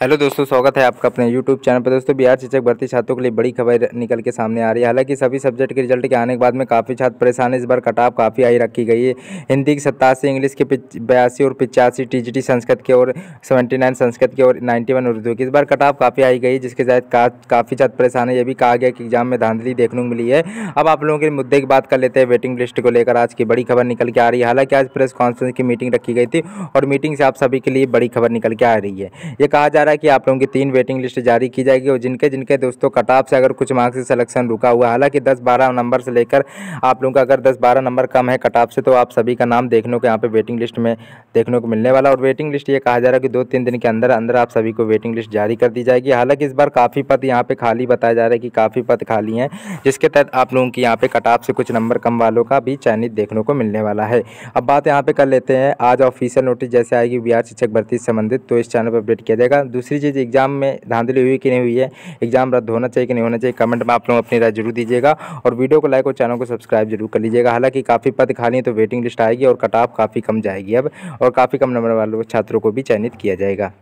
hello दोस्तों स्वागत है आपका अपने यूट्यूब चैनल पर दोस्तों बिहार शिक्षक भर्ती छात्रों के लिए बड़ी खबर निकल के सामने आ रही है हालांकि सभी सब्जेक्ट के रिजल्ट के आने के बाद में काफ़ी छात्र परेशान है इस बार कटाव काफ़ी आई रखी गई है हिंदी की सत्तासी इंग्लिश के बयासी और पिचासी टी संस्कृत के और सेवेंटी संस्कृत के और नाइन्टी उर्दू की इस बार कटाव काफ़ी आई गई जिसके तहत काफ़ी छात्र परेशान है ये भी कहा गया कि एग्जाम में धांधली देखने को मिली है अब आप लोगों के मुद्दे की बात कर लेते हैं वेटिंग लिस्ट को लेकर आज की बड़ी खबर निकल के आ रही है हालांकि आज प्रेस कॉन्फ्रेंस की मीटिंग रखी गई थी और मीटिंग से आप सभी के लिए बड़ी खबर निकल के आ रही है ये कहा जा रहा है कि आप लोगों की तीन वेटिंग लिस्ट जारी की जाएगी और जिनके जिनके दोस्तों कट से अगर कुछ मार्क्स से सिलेक्शन रुका हुआ है हालांकि दस बारह नंबर से लेकर आप लोगों का अगर दस बारह नंबर कम है कट से तो आप सभी का नाम देखने को यहाँ पर वेटिंग लिस्ट में देखने को मिलने वाला और वेटिंग लिस्ट ये कहा जा रहा है कि दो तीन दिन के अंदर अंदर आप सभी को वेटिंग लिस्ट जारी कर दी जाएगी हालांकि इस बार काफ़ी पद यहाँ पर खाली बताया जा रहा है कि काफ़ी पद खाली हैं जिसके तहत आप लोगों की यहाँ पर कट से कुछ नंबर कम वालों का भी चयनित देखने को मिलने वाला है अब बात यहाँ पर कर लेते हैं आज ऑफिशियल नोटिस जैसे आएगी बिहार शिक्षक भर्ती संबंधित तो इस चैनल पर अपडेट किया जाएगा दूसरी चीज़ एग्ज़ाम में धांधली हुई कि नहीं हुई है एग्ज़ाम रद्द होना चाहिए कि नहीं होना चाहिए कमेंट में आप लोग अपनी राय जरूर दीजिएगा और वीडियो को लाइक और चैनल को सब्सक्राइब जरूर कर लीजिएगा हालांकि काफ़ी पद खाली है तो वेटिंग लिस्ट आएगी और कटाफ काफ़ी कम जाएगी अब और काफ़ी कम नंबर वाले छात्रों को भी चयनित किया जाएगा